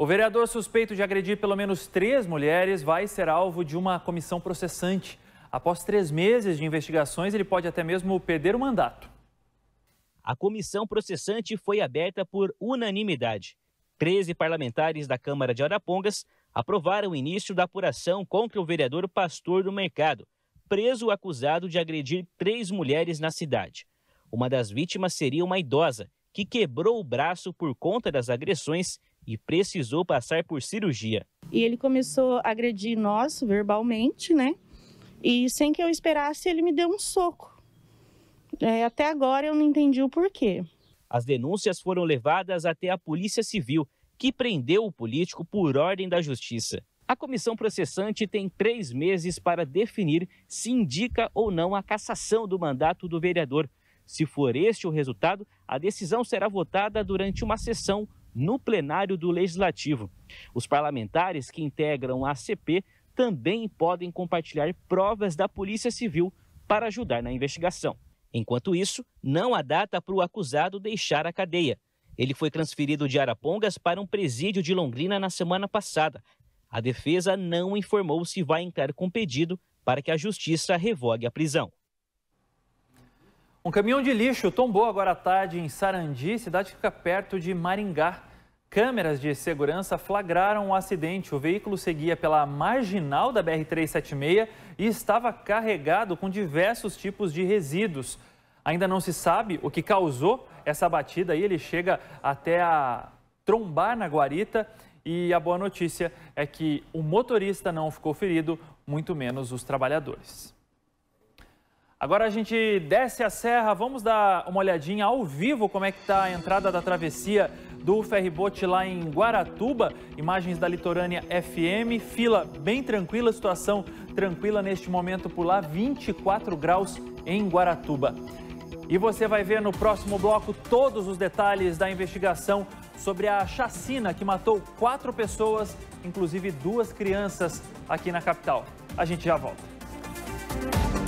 O vereador suspeito de agredir pelo menos três mulheres vai ser alvo de uma comissão processante. Após três meses de investigações, ele pode até mesmo perder o mandato. A comissão processante foi aberta por unanimidade. Treze parlamentares da Câmara de Arapongas aprovaram o início da apuração contra o vereador Pastor do Mercado, preso acusado de agredir três mulheres na cidade. Uma das vítimas seria uma idosa, que quebrou o braço por conta das agressões e precisou passar por cirurgia. E ele começou a agredir nós verbalmente, né? E sem que eu esperasse, ele me deu um soco. É, até agora eu não entendi o porquê. As denúncias foram levadas até a Polícia Civil, que prendeu o político por ordem da Justiça. A comissão processante tem três meses para definir se indica ou não a cassação do mandato do vereador. Se for este o resultado, a decisão será votada durante uma sessão no plenário do Legislativo. Os parlamentares que integram a CP também podem compartilhar provas da Polícia Civil para ajudar na investigação. Enquanto isso, não há data para o acusado deixar a cadeia. Ele foi transferido de Arapongas para um presídio de Londrina na semana passada. A defesa não informou se vai entrar com pedido para que a justiça revogue a prisão. Um caminhão de lixo tombou agora à tarde em Sarandi, cidade que fica perto de Maringá. Câmeras de segurança flagraram o acidente. O veículo seguia pela marginal da BR-376 e estava carregado com diversos tipos de resíduos. Ainda não se sabe o que causou essa batida e ele chega até a trombar na guarita. E a boa notícia é que o motorista não ficou ferido, muito menos os trabalhadores. Agora a gente desce a serra, vamos dar uma olhadinha ao vivo como é que está a entrada da travessia do ferribote lá em Guaratuba. Imagens da Litorânea FM, fila bem tranquila, situação tranquila neste momento por lá, 24 graus em Guaratuba. E você vai ver no próximo bloco todos os detalhes da investigação sobre a chacina que matou quatro pessoas, inclusive duas crianças, aqui na capital. A gente já volta.